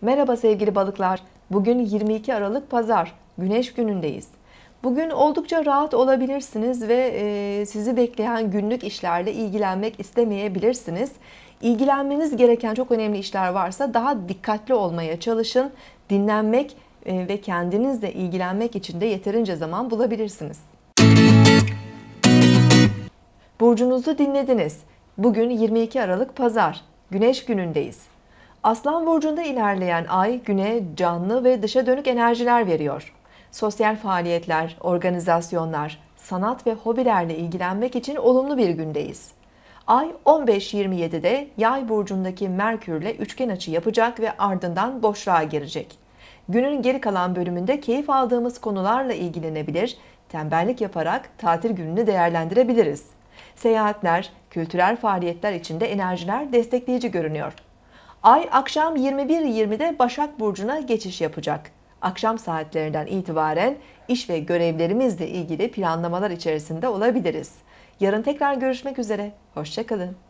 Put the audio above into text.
Merhaba sevgili balıklar. Bugün 22 Aralık Pazar. Güneş günündeyiz. Bugün oldukça rahat olabilirsiniz ve e, sizi bekleyen günlük işlerle ilgilenmek istemeyebilirsiniz. İlgilenmeniz gereken çok önemli işler varsa daha dikkatli olmaya çalışın. Dinlenmek e, ve kendinizle ilgilenmek için de yeterince zaman bulabilirsiniz. Burcunuzu dinlediniz. Bugün 22 Aralık Pazar. Güneş günündeyiz. Aslan burcunda ilerleyen ay güne canlı ve dışa dönük enerjiler veriyor. Sosyal faaliyetler, organizasyonlar, sanat ve hobilerle ilgilenmek için olumlu bir gündeyiz. Ay 15-27'de Yay burcundaki Merkürle üçgen açı yapacak ve ardından boşluğa girecek. Günün geri kalan bölümünde keyif aldığımız konularla ilgilenebilir, tembellik yaparak tatil gününü değerlendirebiliriz. Seyahatler, kültürel faaliyetler içinde enerjiler destekleyici görünüyor. Ay akşam 21.20'de Başak Burcu'na geçiş yapacak. Akşam saatlerinden itibaren iş ve görevlerimizle ilgili planlamalar içerisinde olabiliriz. Yarın tekrar görüşmek üzere. Hoşçakalın.